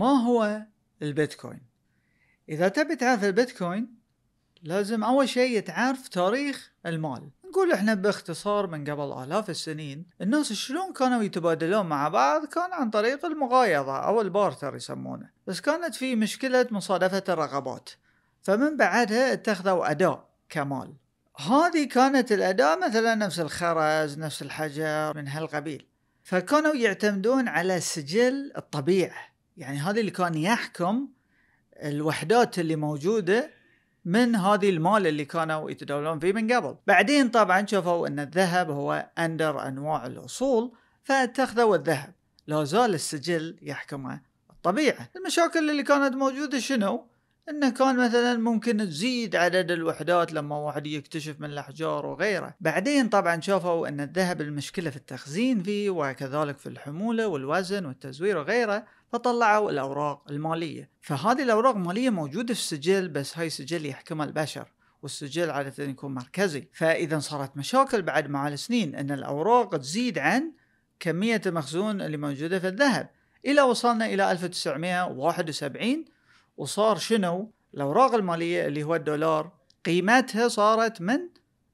ما هو البيتكوين اذا تبي تعرف البيتكوين لازم اول شيء تعرف تاريخ المال نقول احنا باختصار من قبل الاف السنين الناس شلون كانوا يتبادلون مع بعض كان عن طريق المغايضة او البارتر يسمونه بس كانت في مشكلة مصادفة الرغبات فمن بعدها اتخذوا اداء كمال هذه كانت الاداة مثلا نفس الخرز نفس الحجر من هالقبيل فكانوا يعتمدون على سجل الطبيعة يعني هذا اللي كان يحكم الوحدات اللي موجوده من هذه المال اللي كانوا يتداولون فيه من قبل بعدين طبعا شافوا ان الذهب هو اندر انواع الاصول فاتخذوا الذهب لا زال السجل يحكمه الطبيعه المشاكل اللي كانت موجوده شنو انه كان مثلا ممكن تزيد عدد الوحدات لما واحد يكتشف من الاحجار وغيره بعدين طبعا شافوا ان الذهب المشكلة في التخزين فيه وكذلك في الحمولة والوزن والتزوير وغيره فطلعوا الاوراق المالية فهذه الاوراق المالية موجودة في السجل بس هاي سجل يحكمها البشر والسجل عادة يكون مركزي فاذا صارت مشاكل بعد مع السنين ان الاوراق تزيد عن كمية المخزون اللي موجودة في الذهب الى وصلنا الى 1971 وصار شنو الاوراق الماليه اللي هو الدولار قيمتها صارت من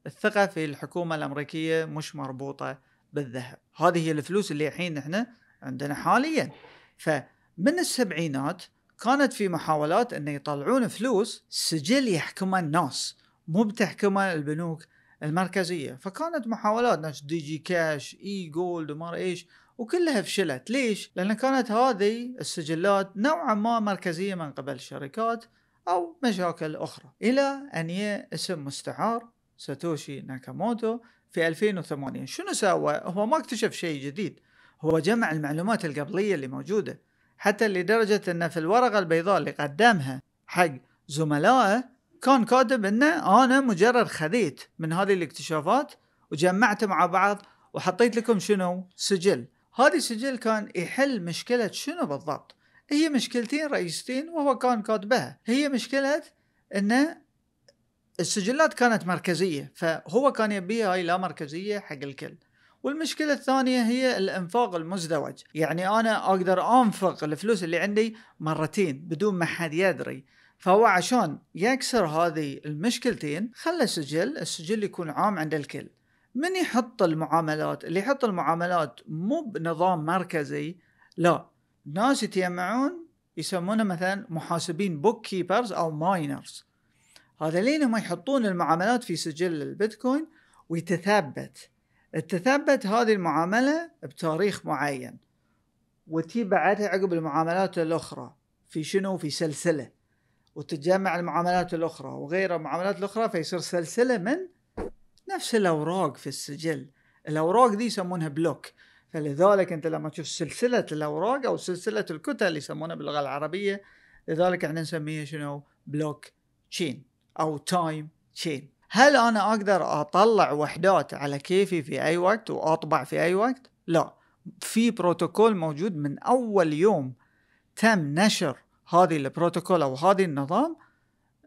الثقه في الحكومه الامريكيه مش مربوطه بالذهب هذه هي الفلوس اللي الحين احنا عندنا حاليا فمن السبعينات كانت في محاولات ان يطلعون فلوس سجل يحكمه الناس مو بتحكمه البنوك المركزيه فكانت محاولات نفس دي جي كاش اي جولد وما ايش وكلها فشلت ليش؟ لأن كانت هذه السجلات نوعا ما مركزية من قبل الشركات أو مشاكل أخرى إلى أن يه اسم مستعار ساتوشي ناكاموتو في 2008 شنو سوى؟ هو ما اكتشف شيء جديد هو جمع المعلومات القبلية اللي موجودة حتى لدرجة أنه في الورقة البيضاء اللي قدمها حق زملائه كان كاتب أنه أنا مجرد خذيت من هذه الاكتشافات وجمعت مع بعض وحطيت لكم شنو؟ سجل هذا السجل كان يحل مشكلة شنو بالضبط هي مشكلتين رئيسيتين وهو كان كاتبها هي مشكلة أن السجلات كانت مركزية فهو كان يبيها هاي لا مركزية حق الكل والمشكلة الثانية هي الإنفاق المزدوج يعني أنا أقدر أنفق الفلوس اللي عندي مرتين بدون ما حد يدري فهو عشان يكسر هذه المشكلتين خلى السجل السجل يكون عام عند الكل من يحط المعاملات اللي يحط المعاملات مو بنظام مركزي لا ناس يتجمعون يسمونه مثلا محاسبين بوك كيبرز او ماينرز لين هم يحطون المعاملات في سجل البيتكوين ويتثبت تثبت هذه المعامله بتاريخ معين وتي بعدها عقب المعاملات الاخرى في شنو في سلسله وتتجمع المعاملات الاخرى وغير المعاملات الاخرى فيصير سلسله من نفس الاوراق في السجل الاوراق دي يسمونها بلوك فلذلك انت لما تشوف سلسله الاوراق او سلسله الكتل اللي يسمونها باللغه العربيه لذلك احنا نسميها شنو بلوك تشين او تايم تشين هل انا اقدر اطلع وحدات على كيفي في اي وقت واطبع في اي وقت لا في بروتوكول موجود من اول يوم تم نشر هذه البروتوكول او هذه النظام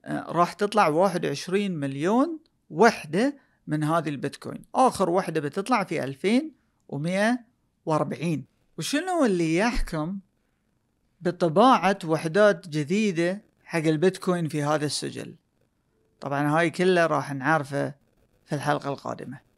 آه، راح تطلع 21 مليون وحده من هذه البيتكوين آخر واحدة بتطلع في 2140 وشنو اللي يحكم بطباعة وحدات جديدة حق البيتكوين في هذا السجل طبعا هاي كله راح نعرفه في الحلقة القادمة